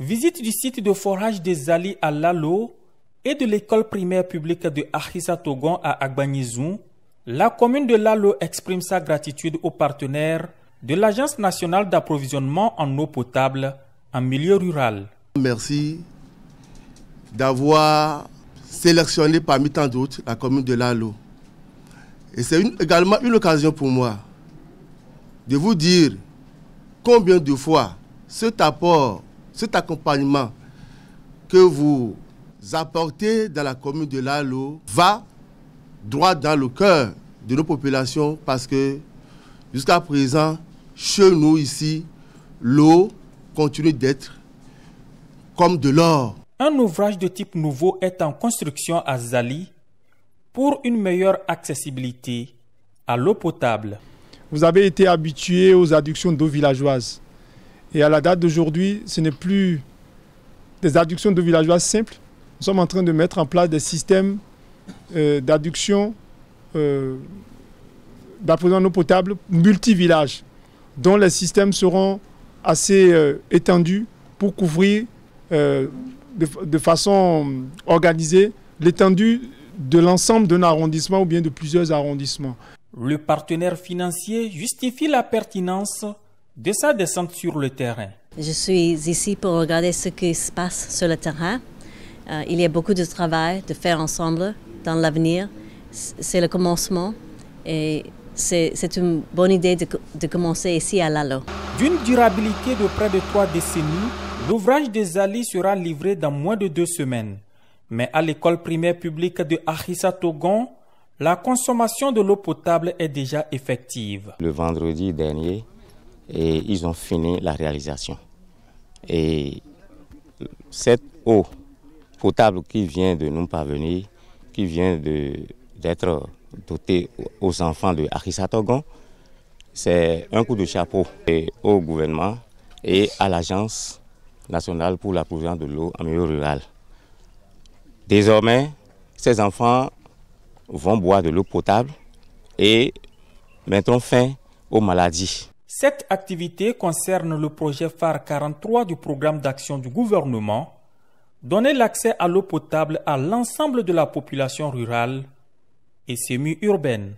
Visite du site de forage des Ali à Lalo et de l'école primaire publique de Akhisa Togon à Agbanizou, la commune de Lalo exprime sa gratitude aux partenaires de l'Agence nationale d'approvisionnement en eau potable en milieu rural. Merci d'avoir sélectionné parmi tant d'autres la commune de Lalo. Et c'est également une occasion pour moi de vous dire combien de fois cet apport cet accompagnement que vous apportez dans la commune de Lalo va droit dans le cœur de nos populations parce que jusqu'à présent, chez nous ici, l'eau continue d'être comme de l'or. Un ouvrage de type nouveau est en construction à Zali pour une meilleure accessibilité à l'eau potable. Vous avez été habitué aux adductions d'eau villageoise. Et à la date d'aujourd'hui, ce n'est plus des adductions de villageois simples. Nous sommes en train de mettre en place des systèmes euh, d'adduction euh, d'eau potable multi-villages, dont les systèmes seront assez euh, étendus pour couvrir euh, de, façon organisée l'étendue de l'ensemble d'un arrondissement ou bien de plusieurs arrondissements. Le partenaire financier justifie la pertinence de sa sur le terrain. Je suis ici pour regarder ce qui se passe sur le terrain. Euh, il y a beaucoup de travail à faire ensemble dans l'avenir. C'est le commencement et c'est une bonne idée de, commencer ici à Lalo. D'une durabilité de près de trois décennies, l'ouvrage des allées sera livré dans moins de deux semaines. Mais à l'école primaire publique de Achissa Togon, la consommation de l'eau potable est déjà effective. Le vendredi dernier, et ils ont fini la réalisation. Et cette eau potable qui vient de nous parvenir, qui vient d'être dotée aux enfants de Arisatogon, c'est un coup de chapeau au gouvernement et à l'Agence nationale pour la provision de l'eau en milieu rural. Désormais, ces enfants vont boire de l'eau potable et mettront fin aux maladies. Cette activité concerne le projet phare 43 du programme d'action du gouvernement, donner l'accès à l'eau potable à l'ensemble de la population rurale et semi-urbaine.